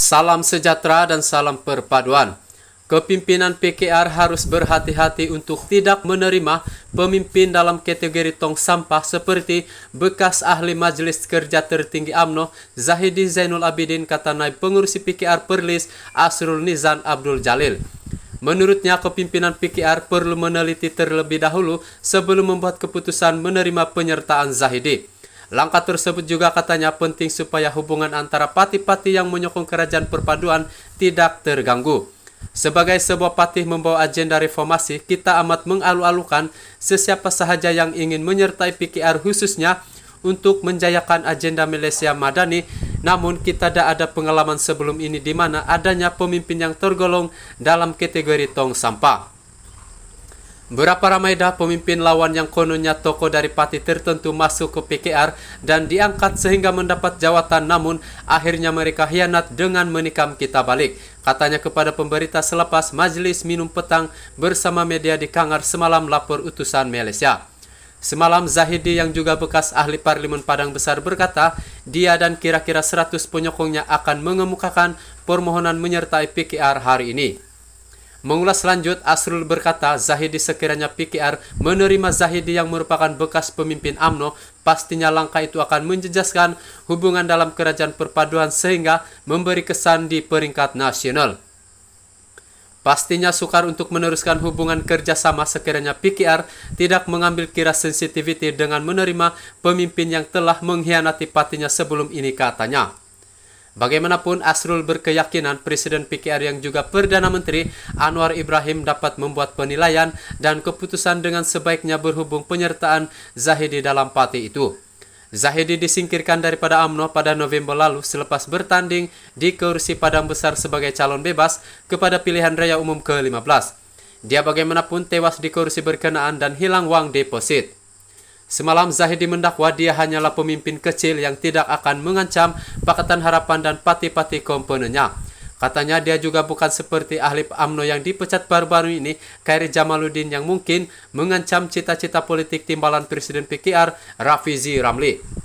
Salam sejahtera dan salam perpaduan. Kepimpinan PKR harus berhati-hati untuk tidak menerima pemimpin dalam kategori tong sampah seperti bekas ahli Majelis Kerja Tertinggi AMNO Zahidi Zainul Abidin kata naib pengurusi PKR Perlis Asrul Nizan Abdul Jalil. Menurutnya, kepimpinan PKR perlu meneliti terlebih dahulu sebelum membuat keputusan menerima penyertaan Zahidi. Langkah tersebut juga katanya penting supaya hubungan antara pati-pati yang menyokong kerajaan perpaduan tidak terganggu. Sebagai sebuah patih membawa agenda reformasi, kita amat mengalu-alukan sesiapa sahaja yang ingin menyertai PKR khususnya untuk menjayakan agenda Malaysia Madani. Namun kita tidak ada pengalaman sebelum ini di mana adanya pemimpin yang tergolong dalam kategori tong sampah. Berapa ramai dah pemimpin lawan yang kononnya tokoh dari parti tertentu masuk ke PKR dan diangkat sehingga mendapat jawatan namun akhirnya mereka hianat dengan menikam kita balik. Katanya kepada pemberita selepas majlis minum petang bersama media di Kangar semalam lapor utusan Malaysia. Semalam Zahidi yang juga bekas ahli parlimen Padang Besar berkata, dia dan kira-kira 100 penyokongnya akan mengemukakan permohonan menyertai PKR hari ini. Mengulas lanjut, Asrul berkata Zahidi sekiranya PKR menerima Zahidi yang merupakan bekas pemimpin AMNO, pastinya langkah itu akan menjejaskan hubungan dalam kerajaan perpaduan sehingga memberi kesan di peringkat nasional. Pastinya sukar untuk meneruskan hubungan kerjasama sekiranya PKR tidak mengambil kira sensitiviti dengan menerima pemimpin yang telah mengkhianati patinya sebelum ini katanya. Bagaimanapun, Asrul berkeyakinan Presiden PKR yang juga Perdana Menteri Anwar Ibrahim dapat membuat penilaian dan keputusan dengan sebaiknya berhubung penyertaan Zahidi dalam parti itu. Zahidi disingkirkan daripada AMNO pada November lalu selepas bertanding di kursi Padang Besar sebagai calon bebas kepada pilihan raya umum ke-15. Dia bagaimanapun tewas di kursi berkenaan dan hilang wang deposit. Semalam Zahidi mendakwa dia hanyalah pemimpin kecil yang tidak akan mengancam Pakatan Harapan dan pati-pati komponennya. Katanya dia juga bukan seperti ahli AMNO yang dipecat baru-baru ini, Kairi Jamaluddin yang mungkin mengancam cita-cita politik timbalan Presiden PKR Rafizi Ramli.